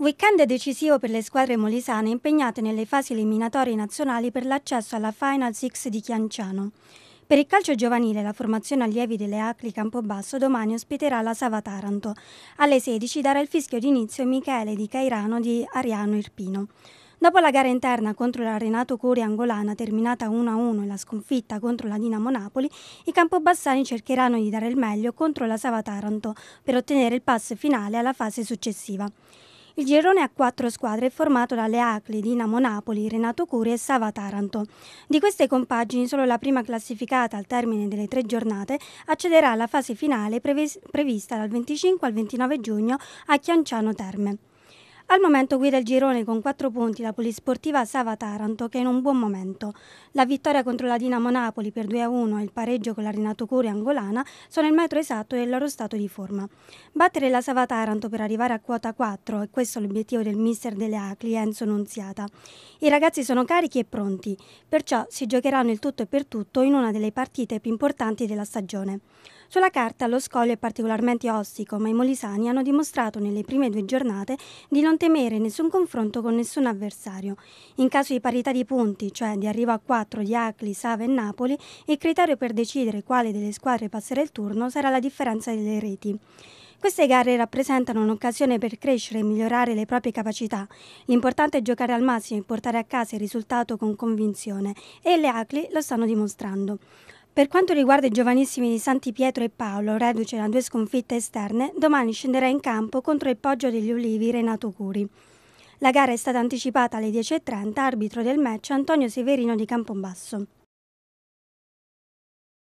Weekend decisivo per le squadre molisane impegnate nelle fasi eliminatorie nazionali per l'accesso alla Final Six di Chianciano. Per il calcio giovanile la formazione allievi delle Acli Campobasso domani ospiterà la Sava Taranto. Alle 16 darà il fischio d'inizio Michele di Cairano di Ariano Irpino. Dopo la gara interna contro la Renato Cori Angolana terminata 1-1 e la sconfitta contro la Dinamo Napoli, i campobassani cercheranno di dare il meglio contro la Sava Taranto per ottenere il pass finale alla fase successiva. Il girone a quattro squadre è formato dalle Acli, Dinamo Napoli, Renato Curi e Sava Taranto. Di queste compagini solo la prima classificata al termine delle tre giornate accederà alla fase finale prevista dal 25 al 29 giugno a Chianciano Terme. Al momento guida il girone con 4 punti la polisportiva Sava Taranto che è in un buon momento. La vittoria contro la Dinamo Napoli per 2-1 e il pareggio con la Renato Curi Angolana sono il metro esatto del loro stato di forma. Battere la Sava Taranto per arrivare a quota 4 e questo è l'obiettivo del mister delle Acli Enzo Nunziata. I ragazzi sono carichi e pronti, perciò si giocheranno il tutto e per tutto in una delle partite più importanti della stagione. Sulla carta lo scoglio è particolarmente ostico, ma i molisani hanno dimostrato nelle prime due giornate di non temere nessun confronto con nessun avversario. In caso di parità di punti, cioè di arrivo a 4 di Acli, Save e Napoli, il criterio per decidere quale delle squadre passerà il turno sarà la differenza delle reti. Queste gare rappresentano un'occasione per crescere e migliorare le proprie capacità. L'importante è giocare al massimo e portare a casa il risultato con convinzione e le Acli lo stanno dimostrando. Per quanto riguarda i giovanissimi di Santi Pietro e Paolo, reduce da due sconfitte esterne, domani scenderà in campo contro il Poggio degli Ulivi Renato Curi. La gara è stata anticipata alle 10.30, arbitro del match Antonio Severino di Campombasso.